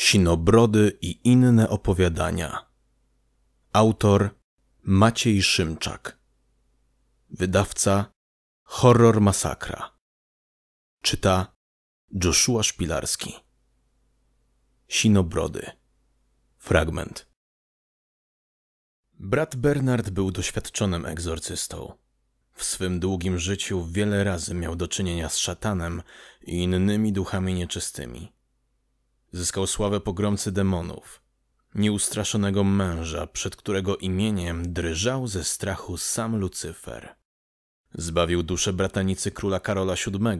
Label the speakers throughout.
Speaker 1: Sinobrody i inne opowiadania. Autor Maciej Szymczak. Wydawca Horror Masakra. Czyta Joshua Szpilarski. Sinobrody. Fragment. Brat Bernard był doświadczonym egzorcystą. W swym długim życiu wiele razy miał do czynienia z szatanem i innymi duchami nieczystymi. Zyskał sławę pogromcy demonów, nieustraszonego męża, przed którego imieniem drżał ze strachu sam Lucyfer. Zbawił duszę bratanicy króla Karola VII,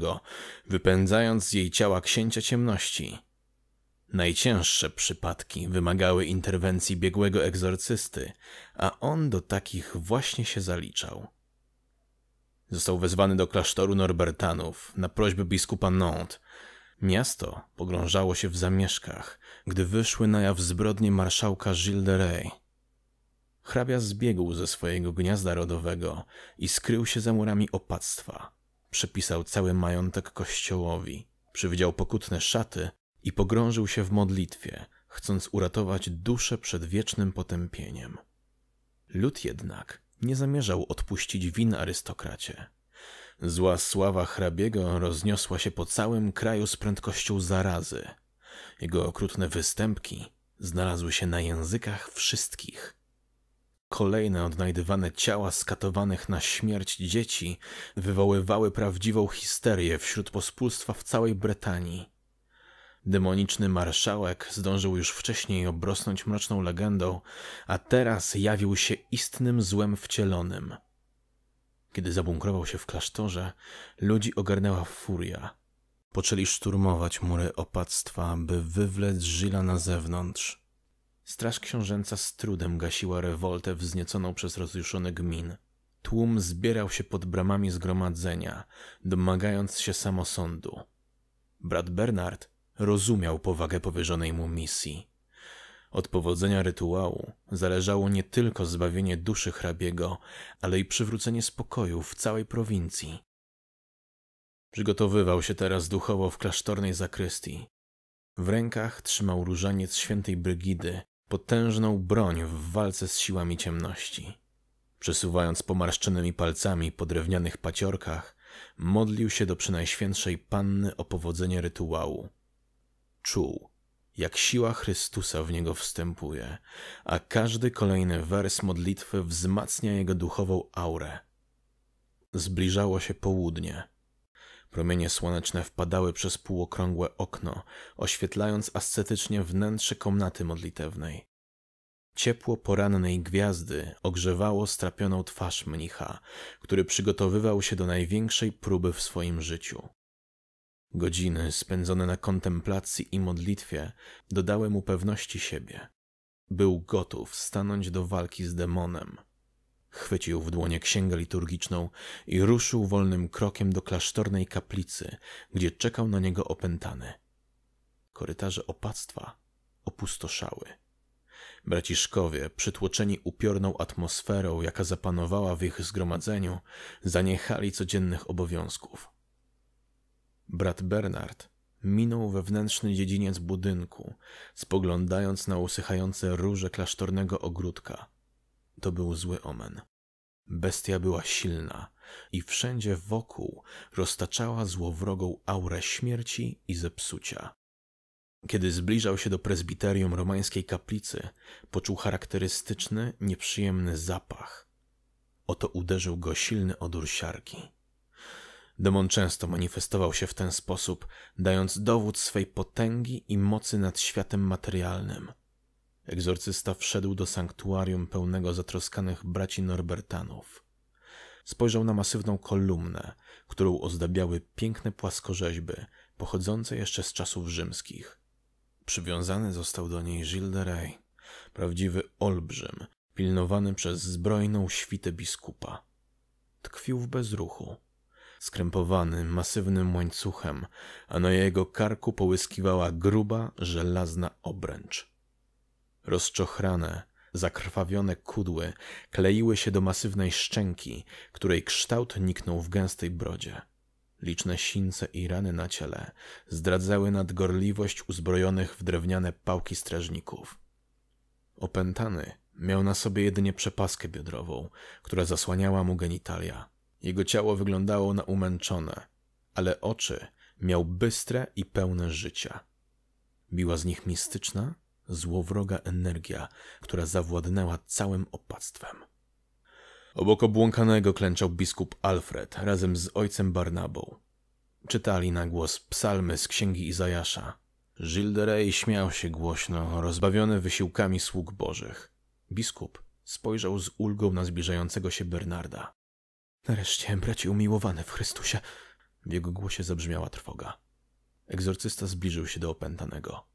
Speaker 1: wypędzając z jej ciała księcia ciemności. Najcięższe przypadki wymagały interwencji biegłego egzorcysty, a on do takich właśnie się zaliczał. Został wezwany do klasztoru Norbertanów na prośbę biskupa Nantes, Miasto pogrążało się w zamieszkach, gdy wyszły na jaw zbrodnie marszałka Gilles de Rey. Hrabia zbiegł ze swojego gniazda rodowego i skrył się za murami opactwa. Przepisał cały majątek kościołowi, przywidział pokutne szaty i pogrążył się w modlitwie, chcąc uratować duszę przed wiecznym potępieniem. Lud jednak nie zamierzał odpuścić win arystokracie. Zła sława hrabiego rozniosła się po całym kraju z prędkością zarazy. Jego okrutne występki znalazły się na językach wszystkich. Kolejne odnajdywane ciała skatowanych na śmierć dzieci wywoływały prawdziwą histerię wśród pospólstwa w całej Brytanii. Demoniczny marszałek zdążył już wcześniej obrosnąć mroczną legendą, a teraz jawił się istnym złem wcielonym – kiedy zabunkrował się w klasztorze, ludzi ogarnęła furia. Poczęli szturmować mury opactwa, by wywlec Żyla na zewnątrz. Straż książęca z trudem gasiła rewoltę wznieconą przez rozjuszone gmin. Tłum zbierał się pod bramami zgromadzenia, domagając się samosądu. Brat Bernard rozumiał powagę powierzonej mu misji. Od powodzenia rytuału zależało nie tylko zbawienie duszy hrabiego, ale i przywrócenie spokoju w całej prowincji. Przygotowywał się teraz duchowo w klasztornej zakrystii. W rękach trzymał różaniec świętej Brygidy, potężną broń w walce z siłami ciemności. Przesuwając pomarszczonymi palcami po drewnianych paciorkach, modlił się do Przenajświętszej Panny o powodzenie rytuału. Czuł, jak siła Chrystusa w niego wstępuje, a każdy kolejny wers modlitwy wzmacnia jego duchową aurę. Zbliżało się południe. Promienie słoneczne wpadały przez półokrągłe okno, oświetlając ascetycznie wnętrze komnaty modlitewnej. Ciepło porannej gwiazdy ogrzewało strapioną twarz mnicha, który przygotowywał się do największej próby w swoim życiu. Godziny spędzone na kontemplacji i modlitwie dodały mu pewności siebie. Był gotów stanąć do walki z demonem. Chwycił w dłonie księgę liturgiczną i ruszył wolnym krokiem do klasztornej kaplicy, gdzie czekał na niego opętany. Korytarze opactwa opustoszały. Braciszkowie, przytłoczeni upiorną atmosferą, jaka zapanowała w ich zgromadzeniu, zaniechali codziennych obowiązków Brat Bernard minął wewnętrzny dziedziniec budynku, spoglądając na usychające róże klasztornego ogródka. To był zły omen. Bestia była silna i wszędzie wokół roztaczała złowrogą aurę śmierci i zepsucia. Kiedy zbliżał się do prezbiterium romańskiej kaplicy, poczuł charakterystyczny, nieprzyjemny zapach. Oto uderzył go silny odór siarki. Demon często manifestował się w ten sposób, dając dowód swej potęgi i mocy nad światem materialnym. Egzorcysta wszedł do sanktuarium pełnego zatroskanych braci Norbertanów. Spojrzał na masywną kolumnę, którą ozdabiały piękne płaskorzeźby, pochodzące jeszcze z czasów rzymskich. Przywiązany został do niej Gilles de Rey, prawdziwy olbrzym, pilnowany przez zbrojną świtę biskupa. Tkwił w bezruchu skrępowany masywnym łańcuchem, a na jego karku połyskiwała gruba, żelazna obręcz. Rozczochrane, zakrwawione kudły kleiły się do masywnej szczęki, której kształt niknął w gęstej brodzie. Liczne sińce i rany na ciele zdradzały nadgorliwość uzbrojonych w drewniane pałki strażników. Opętany miał na sobie jedynie przepaskę biodrową, która zasłaniała mu genitalia. Jego ciało wyglądało na umęczone, ale oczy miał bystre i pełne życia. Biła z nich mistyczna, złowroga energia, która zawładnęła całym opactwem. Obok obłąkanego klęczał biskup Alfred razem z ojcem Barnabą. Czytali na głos psalmy z księgi Izajasza. Gilderay śmiał się głośno, rozbawiony wysiłkami sług bożych. Biskup spojrzał z ulgą na zbliżającego się Bernarda. Nareszcie, bracie umiłowane w Chrystusie. W jego głosie zabrzmiała trwoga. Egzorcysta zbliżył się do opętanego.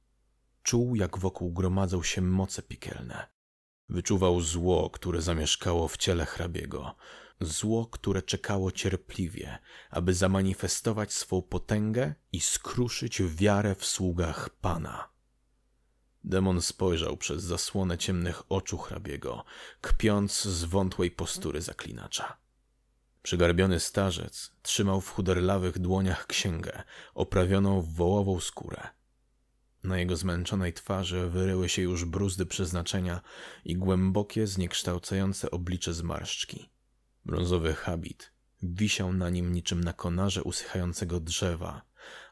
Speaker 1: Czuł, jak wokół gromadzą się moce piekielne. Wyczuwał zło, które zamieszkało w ciele hrabiego. Zło, które czekało cierpliwie, aby zamanifestować swą potęgę i skruszyć wiarę w sługach Pana. Demon spojrzał przez zasłonę ciemnych oczu hrabiego, kpiąc z wątłej postury zaklinacza. Przygarbiony starzec trzymał w chuderlawych dłoniach księgę, oprawioną w wołową skórę. Na jego zmęczonej twarzy wyryły się już bruzdy przeznaczenia i głębokie, zniekształcające oblicze zmarszczki. Brązowy habit wisiał na nim niczym na konarze usychającego drzewa,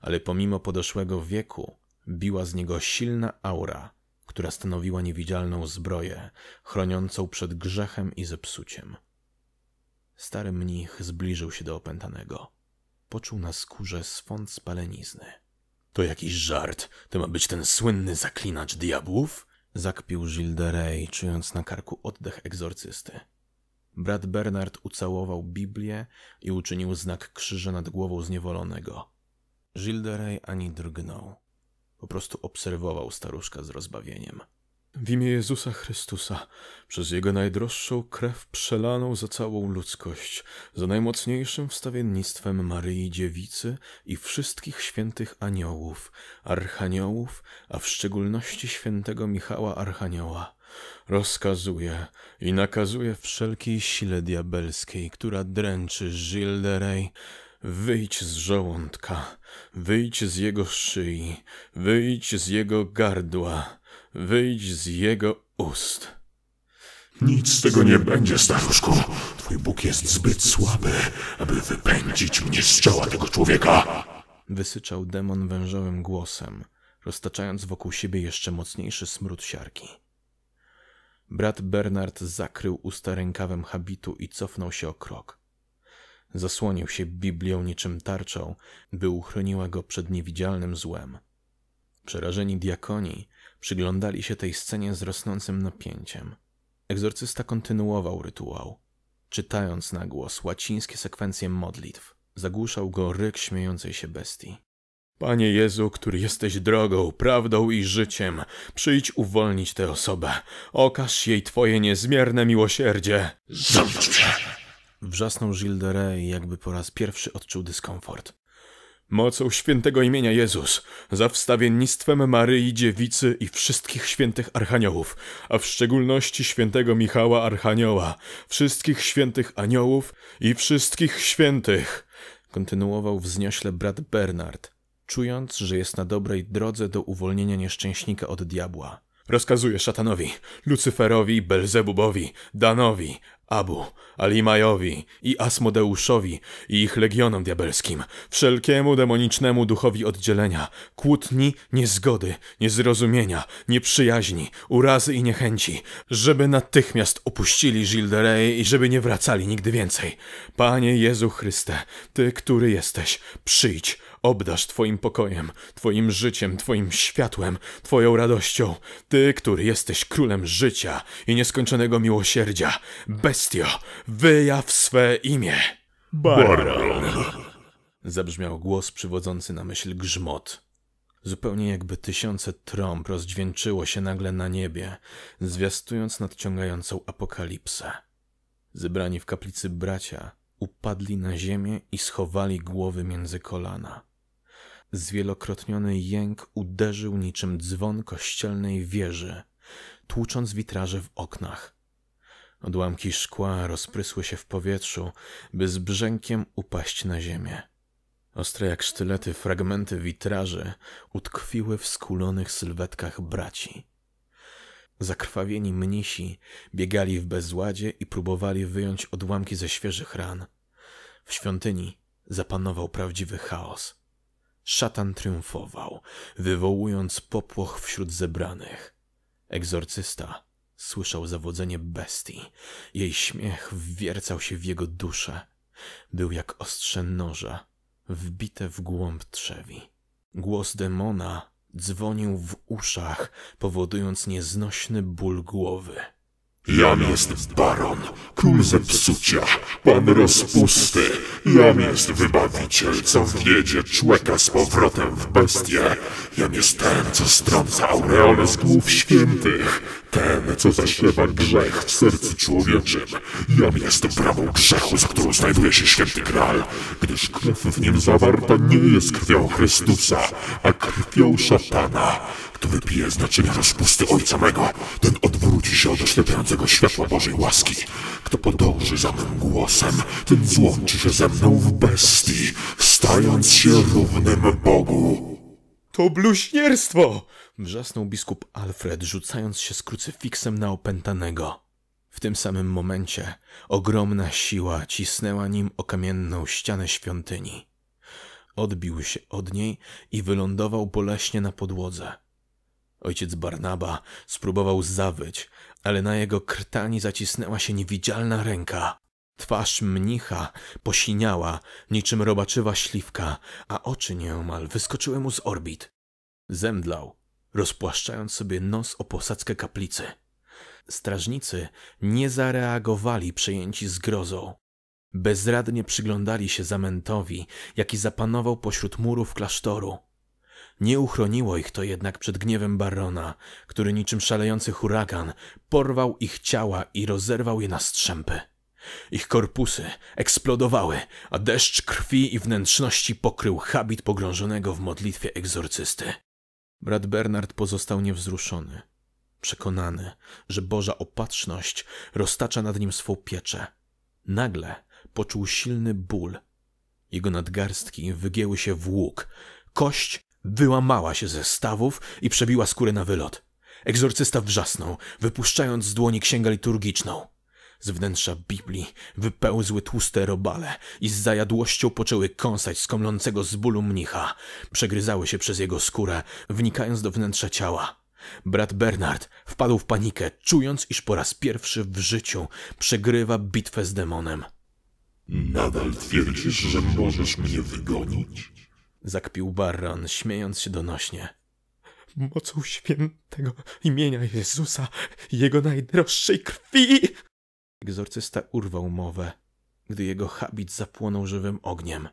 Speaker 1: ale pomimo podeszłego wieku biła z niego silna aura, która stanowiła niewidzialną zbroję, chroniącą przed grzechem i zepsuciem. Stary mnich zbliżył się do opętanego. Poczuł na skórze swąd spalenizny. To jakiś żart. To ma być ten słynny zaklinacz diabłów? Zakpił Gilderay, czując na karku oddech egzorcysty. Brat Bernard ucałował Biblię i uczynił znak krzyża nad głową zniewolonego. Gilderay ani drgnął. Po prostu obserwował staruszka z rozbawieniem. W imię Jezusa Chrystusa, przez Jego najdroższą krew przelaną za całą ludzkość, za najmocniejszym wstawiennictwem Maryi Dziewicy i wszystkich świętych aniołów, archaniołów, a w szczególności świętego Michała Archanioła, rozkazuje i nakazuje wszelkiej sile diabelskiej, która dręczy Gilderej, Wyjdź z żołądka, wyjdź z jego szyi, wyjdź z jego gardła, Wyjdź z jego ust. Nic z tego nie będzie, staruszku. Twój Bóg jest zbyt słaby, aby wypędzić mnie z czoła tego człowieka. Wysyczał demon wężowym głosem, roztaczając wokół siebie jeszcze mocniejszy smród siarki. Brat Bernard zakrył usta rękawem habitu i cofnął się o krok. Zasłonił się Biblią niczym tarczą, by uchroniła go przed niewidzialnym złem. Przerażeni diakoni Przyglądali się tej scenie z rosnącym napięciem. Egzorcysta kontynuował rytuał, czytając na głos łacińskie sekwencje modlitw. Zagłuszał go ryk śmiejącej się bestii. Panie Jezu, który jesteś drogą, prawdą i życiem, przyjdź uwolnić tę osobę. Okaż jej Twoje niezmierne miłosierdzie. Zemszczę! Wrzasnął Gilles jakby po raz pierwszy odczuł dyskomfort. Mocą świętego imienia Jezus, za wstawiennictwem Maryi Dziewicy i wszystkich świętych archaniołów, a w szczególności świętego Michała Archanioła, wszystkich świętych aniołów i wszystkich świętych, kontynuował wzniośle brat Bernard, czując, że jest na dobrej drodze do uwolnienia nieszczęśnika od diabła. Rozkazuje szatanowi, Lucyferowi, Belzebubowi, Danowi, Abu, Alimajowi i Asmodeuszowi i ich legionom diabelskim, wszelkiemu demonicznemu duchowi oddzielenia, kłótni, niezgody, niezrozumienia, nieprzyjaźni, urazy i niechęci, żeby natychmiast opuścili Gildereje i żeby nie wracali nigdy więcej. Panie Jezu Chryste, Ty, który jesteś, przyjdź, obdasz Twoim pokojem, Twoim życiem, Twoim światłem, Twoją radością. Ty, który jesteś królem życia i nieskończonego miłosierdzia, bestio, wyjaw swe imię. Baron! Zabrzmiał głos przywodzący na myśl grzmot. Zupełnie jakby tysiące trąb rozdźwięczyło się nagle na niebie, zwiastując nadciągającą apokalipsę. Zebrani w kaplicy bracia upadli na ziemię i schowali głowy między kolana. Zwielokrotniony jęk uderzył niczym dzwon kościelnej wieży, tłucząc witraże w oknach. Odłamki szkła rozprysły się w powietrzu, by z brzękiem upaść na ziemię. Ostre jak sztylety fragmenty witraży utkwiły w skulonych sylwetkach braci. Zakrwawieni mnisi biegali w bezładzie i próbowali wyjąć odłamki ze świeżych ran. W świątyni zapanował prawdziwy chaos. Szatan triumfował, wywołując popłoch wśród zebranych. Egzorcysta słyszał zawodzenie bestii. Jej śmiech wwiercał się w jego duszę. Był jak ostrze noża, wbite w głąb trzewi. Głos demona dzwonił w uszach, powodując nieznośny ból głowy. Jam jest baron, król zepsucia, pan rozpusty. Jam jest wybawiciel, co wiedzie człeka z powrotem w bestię. Jam jest ten, co strąca aureole z głów świętych. Ten, co zaśpiewa grzech w sercu człowieczym, jam jestem prawą grzechu, za którą znajduje się święty Graal, gdyż krew w nim zawarta nie jest krwią Chrystusa, a krwią szatana. Kto wypije znaczenie rozpusty Ojca mego, ten odwróci się od oślepiającego światła Bożej łaski. Kto podąży za mym głosem, ten złączy się ze mną w bestii, stając się równym Bogu. To bluźnierstwo! Wrzasnął biskup Alfred, rzucając się z krucyfiksem na opętanego. W tym samym momencie ogromna siła cisnęła nim o kamienną ścianę świątyni. Odbił się od niej i wylądował boleśnie na podłodze. Ojciec Barnaba spróbował zawyć, ale na jego krtani zacisnęła się niewidzialna ręka. Twarz mnicha posiniała, niczym robaczywa śliwka, a oczy nieomal wyskoczyły mu z orbit. Zemdlał, rozpłaszczając sobie nos o posadzkę kaplicy. Strażnicy nie zareagowali przejęci zgrozą. Bezradnie przyglądali się zamętowi, jaki zapanował pośród murów klasztoru. Nie uchroniło ich to jednak przed gniewem barona, który niczym szalejący huragan porwał ich ciała i rozerwał je na strzępy. Ich korpusy eksplodowały, a deszcz krwi i wnętrzności pokrył habit pogrążonego w modlitwie egzorcysty. Brat Bernard pozostał niewzruszony, przekonany, że Boża opatrzność roztacza nad nim swą pieczę. Nagle poczuł silny ból. Jego nadgarstki wygięły się w łuk. Kość wyłamała się ze stawów i przebiła skórę na wylot. Egzorcysta wrzasnął, wypuszczając z dłoni księgę liturgiczną. Z wnętrza Biblii wypełzły tłuste robale i z zajadłością poczęły kąsać skomlącego z bólu mnicha. Przegryzały się przez jego skórę, wnikając do wnętrza ciała. Brat Bernard wpadł w panikę, czując, iż po raz pierwszy w życiu przegrywa bitwę z demonem. Nadal twierdzisz, że możesz mnie wygonić? Zakpił Baron, śmiejąc się donośnie. Mocą świętego imienia Jezusa i jego najdroższej krwi! Egzorcysta urwał mowę, gdy jego habit zapłonął żywym ogniem.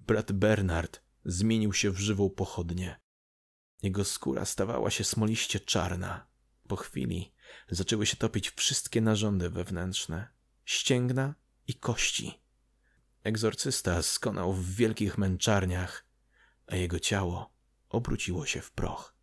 Speaker 1: Brat Bernard zmienił się w żywą pochodnię. Jego skóra stawała się smoliście czarna. Po chwili zaczęły się topić wszystkie narządy wewnętrzne, ścięgna i kości. Egzorcysta skonał w wielkich męczarniach, a jego ciało obróciło się w proch.